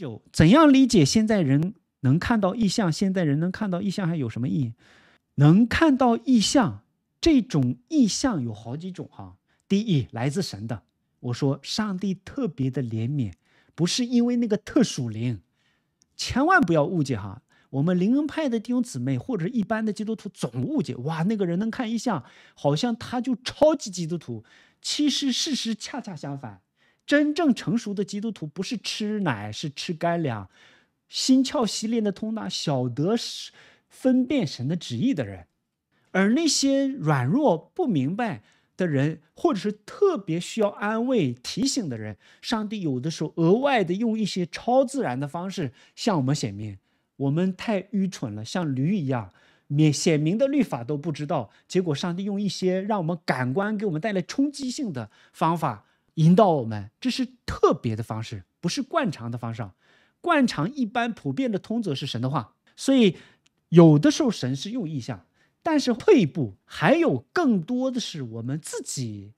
九，怎样理解现在人能看到意象？现在人能看到意象还有什么意义？能看到意象，这种意象有好几种哈。第一，来自神的，我说上帝特别的怜悯，不是因为那个特殊灵，千万不要误解哈。我们灵恩派的弟兄姊妹或者一般的基督徒总误解，哇，那个人能看异象，好像他就超级基督徒，其实事实恰恰相反。真正成熟的基督徒不是吃奶，是吃干粮，心窍细练的通达，晓得分辨神的旨意的人。而那些软弱不明白的人，或者是特别需要安慰提醒的人，上帝有的时候额外的用一些超自然的方式向我们显明，我们太愚蠢了，像驴一样，连显明的律法都不知道。结果上帝用一些让我们感官给我们带来冲击性的方法。引导我们，这是特别的方式，不是惯常的方式。惯常一般普遍的通则是神的话，所以有的时候神是用意象，但是退一步，还有更多的是我们自己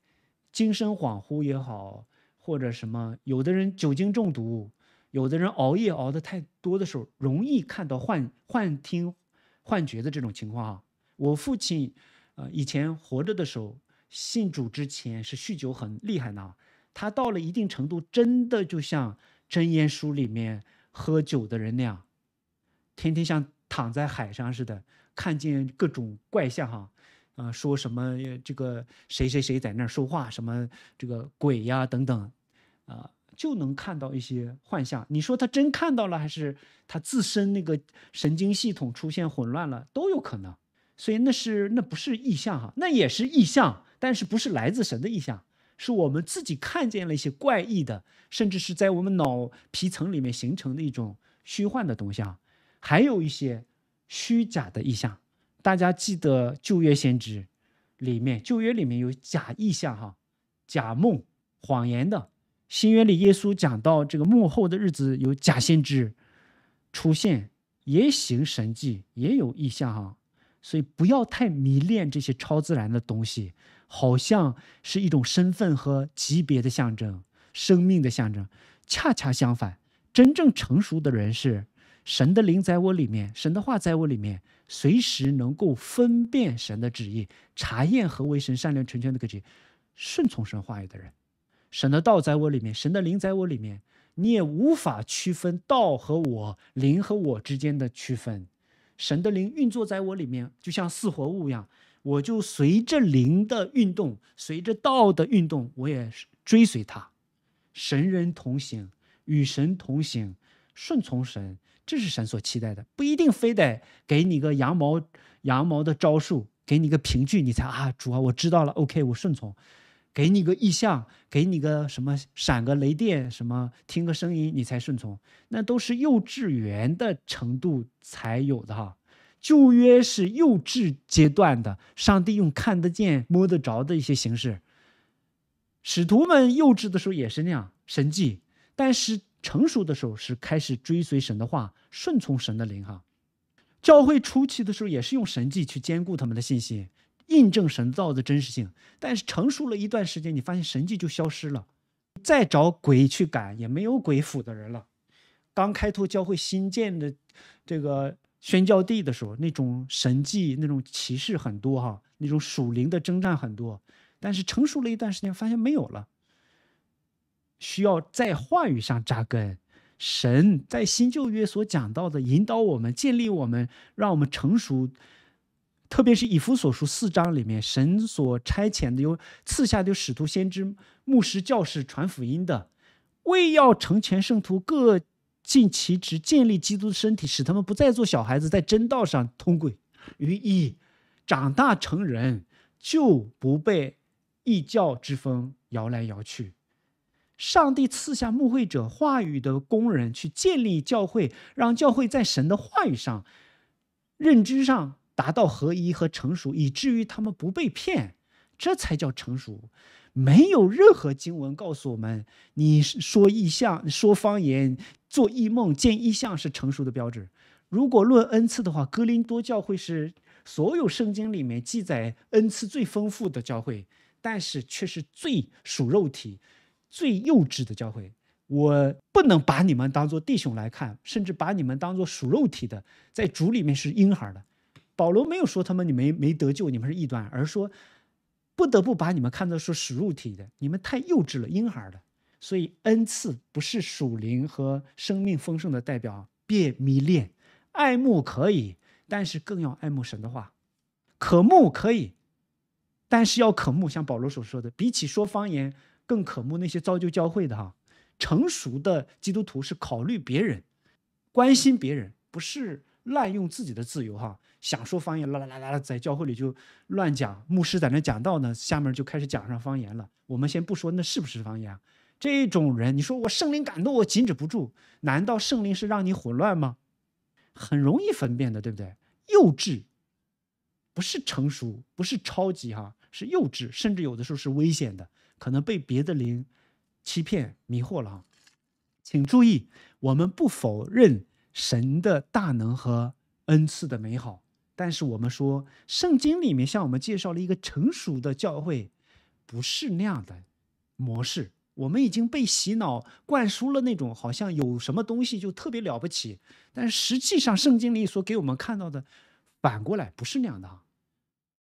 精神恍惚也好，或者什么，有的人酒精中毒，有的人熬夜熬得太多的时候，容易看到幻幻听、幻觉的这种情况啊。我父亲，呃，以前活着的时候。信主之前是酗酒很厉害呢，他到了一定程度，真的就像《真言书》里面喝酒的人那样，天天像躺在海上似的，看见各种怪象哈，啊，说什么这个谁谁谁在那儿说话，什么这个鬼呀等等，啊，就能看到一些幻象。你说他真看到了，还是他自身那个神经系统出现混乱了，都有可能。所以那是那不是意象哈，那也是意象。但是不是来自神的意象，是我们自己看见了一些怪异的，甚至是在我们脑皮层里面形成的一种虚幻的东西，啊，还有一些虚假的意象。大家记得旧约先知里面，旧约里面有假意象哈，假梦、谎言的。新约里耶稣讲到这个幕后的日子有假先知出现，也行神迹，也有意象哈，所以不要太迷恋这些超自然的东西。好像是一种身份和级别的象征，生命的象征。恰恰相反，真正成熟的人是神的灵在我里面，神的话在我里面，随时能够分辨神的旨意，查验何为神善良、纯全的格局，顺从神话语的人。神的道在我里面，神的灵在我里面，你也无法区分道和我、灵和我之间的区分。神的灵运作在我里面，就像似活物一样。我就随着灵的运动，随着道的运动，我也追随他，神人同行，与神同行，顺从神，这是神所期待的。不一定非得给你个羊毛羊毛的招数，给你个凭据，你才啊主啊，我知道了，OK，我顺从。给你个意象，给你个什么闪个雷电什么，听个声音，你才顺从。那都是幼稚园的程度才有的哈。旧约是幼稚阶段的，上帝用看得见、摸得着的一些形式。使徒们幼稚的时候也是那样神迹，但是成熟的时候是开始追随神的话，顺从神的灵。哈，教会初期的时候也是用神迹去兼顾他们的信心，印证神造的真实性。但是成熟了一段时间，你发现神迹就消失了，再找鬼去赶也没有鬼府的人了。刚开拓教会新建的这个。宣教地的时候，那种神迹、那种骑士很多哈，那种属灵的征战很多，但是成熟了一段时间，发现没有了。需要在话语上扎根，神在新旧约所讲到的，引导我们、建立我们、让我们成熟，特别是以弗所书四章里面，神所差遣的、由赐下的使徒、先知、牧师、教士传福音的，为要成全圣徒各。尽其职，建立基督的身体，使他们不再做小孩子，在真道上通轨于一，长大成人，就不被异教之风摇来摇去。上帝赐下牧会者话语的工人，去建立教会，让教会在神的话语上、认知上达到合一和成熟，以至于他们不被骗。这才叫成熟。没有任何经文告诉我们，你说异象，说方言。做异梦见异象是成熟的标志。如果论恩赐的话，哥林多教会是所有圣经里面记载恩赐最丰富的教会，但是却是最属肉体、最幼稚的教会。我不能把你们当做弟兄来看，甚至把你们当做属肉体的，在主里面是婴孩的。保罗没有说他们你没没得救，你们是异端，而说不得不把你们看作是属肉体的，你们太幼稚了，婴孩的。所以，恩赐不是属灵和生命丰盛的代表。别迷恋、爱慕可以，但是更要爱慕神的话。渴慕可以，但是要渴慕。像保罗所说的，比起说方言，更渴慕那些造就教会的哈。成熟的基督徒是考虑别人，关心别人，不是滥用自己的自由哈。想说方言，啦啦啦啦，在教会里就乱讲。牧师在那讲道呢，下面就开始讲上方言了。我们先不说那是不是方言。这种人，你说我圣灵感动，我禁止不住，难道圣灵是让你混乱吗？很容易分辨的，对不对？幼稚，不是成熟，不是超级哈，是幼稚，甚至有的时候是危险的，可能被别的灵欺骗迷惑了哈。请注意，我们不否认神的大能和恩赐的美好，但是我们说圣经里面向我们介绍了一个成熟的教会，不是那样的模式。我们已经被洗脑灌输了那种好像有什么东西就特别了不起，但是实际上圣经里所给我们看到的，反过来不是那样的。